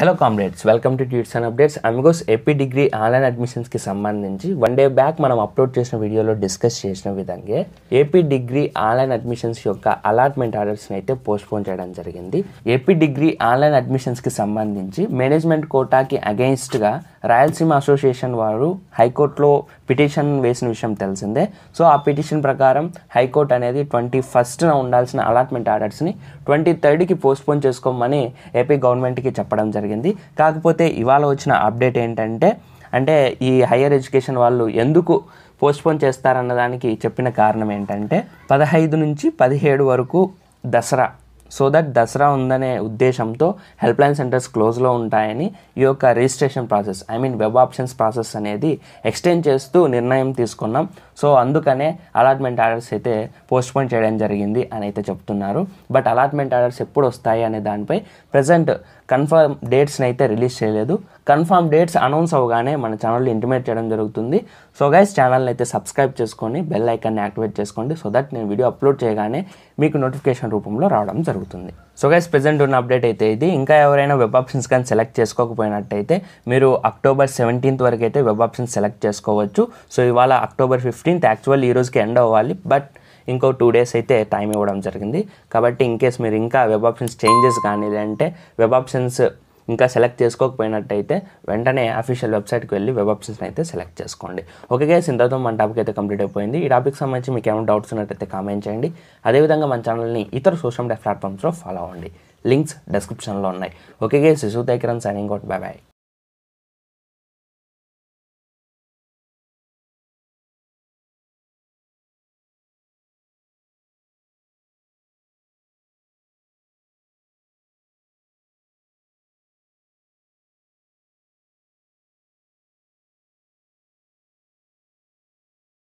hello comrades welcome to tutes and updates amigos AP degree online అడ్మిషన్స్కి సంబంధించి one day back మనం upload చేసిన వీడియోలో డిస్కస్ చేసిన విధంగా ఏపీ డిగ్రీ ఆన్లైన్ అడ్మిషన్స్ యొక్క అలాట్మెంట్ ఆర్డర్స్ని అయితే పోస్ట్పోన్ చేయడం జరిగింది ఏపీ డిగ్రీ ఆన్లైన్ అడ్మిషన్స్కి సంబంధించి మేనేజ్మెంట్ కోటాకి అగెయిన్స్ట్గా రాయలసీమ అసోసియేషన్ వారు హైకోర్టులో పిటిషన్ వేసిన విషయం తెలిసిందే సో ఆ పిటిషన్ ప్రకారం హైకోర్టు అనేది ట్వంటీ ఫస్ట్న ఉండాల్సిన అలాట్మెంట్ ఆర్డర్స్ని ట్వంటీ థర్డ్కి పోస్ట్పోన్ చేసుకోమని ఏపీ గవర్నమెంట్కి చెప్పడం జరిగింది జరిగింది కాకపోతే ఇవాళ వచ్చిన అప్డేట్ ఏంటంటే అంటే ఈ హయ్యర్ ఎడ్యుకేషన్ వాళ్ళు ఎందుకు పోస్ట్పోన్ చేస్తారన్న దానికి చెప్పిన కారణం ఏంటంటే పదహైదు నుంచి పదిహేడు వరకు దసరా సో దట్ దసరా ఉందనే ఉద్దేశంతో హెల్ప్ లైన్ సెంటర్స్ క్లోజ్లో ఉంటాయని ఈ యొక్క registration process I mean web options process అనేది ఎక్స్టెండ్ చేస్తూ నిర్ణయం తీసుకున్నాం సో అందుకనే అలాట్మెంట్ ఆర్డర్స్ అయితే పోస్ట్పోన్ చేయడం జరిగింది అని అయితే చెప్తున్నారు బట్ అలాట్మెంట్ ఆర్డర్స్ ఎప్పుడు వస్తాయి అనే దానిపై ప్రజెంట్ కన్ఫర్మ్ డేట్స్ని అయితే రిలీజ్ చేయలేదు కన్ఫర్మ్ డేట్స్ అనౌన్స్ అవగానే మన ఛానల్ ఇంటిమేట్ చేయడం జరుగుతుంది సో గైస్ ఛానల్ని అయితే సబ్స్క్రైబ్ చేసుకొని బెల్ ఐకాన్ని యాక్టివేట్ చేసుకోండి సో దట్ నేను వీడియో అప్లోడ్ చేయగానే మీకు నోటిఫికేషన్ రూపంలో రావడం జరుగుతుంది జరుగుతుంది సో గైస్ ప్రజెంట్ ఉన్న అప్డేట్ అయితే ఇది ఇంకా ఎవరైనా వెబ్ ఆప్షన్స్ కానీ సెలెక్ట్ చేసుకోకపోయినట్టయితే మీరు అక్టోబర్ సెవెంటీన్త్ వరకు అయితే వెబ్ ఆప్షన్స్ సెలెక్ట్ చేసుకోవచ్చు సో ఇవాళ అక్టోబర్ ఫిఫ్టీన్త్ యాక్చువల్ ఈ రోజుకి ఎండ్ అవ్వాలి బట్ ఇంకో టూ డేస్ అయితే టైం ఇవ్వడం జరిగింది కాబట్టి ఇన్ కేస్ మీరు ఇంకా వెబ్ ఆప్షన్స్ చేంజెస్ కానీ లేదంటే వెబ్ ఆప్షన్స్ ఇంకా సెలెక్ట్ చేసుకోకపోయినట్టయితే వెంటనే అఫీషియల్ వెబ్సైట్కి వెళ్ళి వెబ్ ఆప్షన్స్ని అయితే సెలెక్ట్ చేసుకోండి ఓకే గైస్ ఇంతతో మన టాపిక్ అయితే కంప్లీట్ అయిపోయింది ఈ టాపిక్ సంబంధించి మీకు ఏమైనా డౌట్స్ ఉన్నట్టయితే కామెంట్ చేయండి అదేవిధంగా మన ఛానల్ని ఇతర సోషల్ మీడియా ప్లాట్ఫామ్స్లో ఫాలో అవ్వండి లింక్స్ డిస్క్రిప్షన్లో ఉన్నాయి ఓకే గైస్ సుసూత్ సైనింగ్ అవుట్ బై బాయ్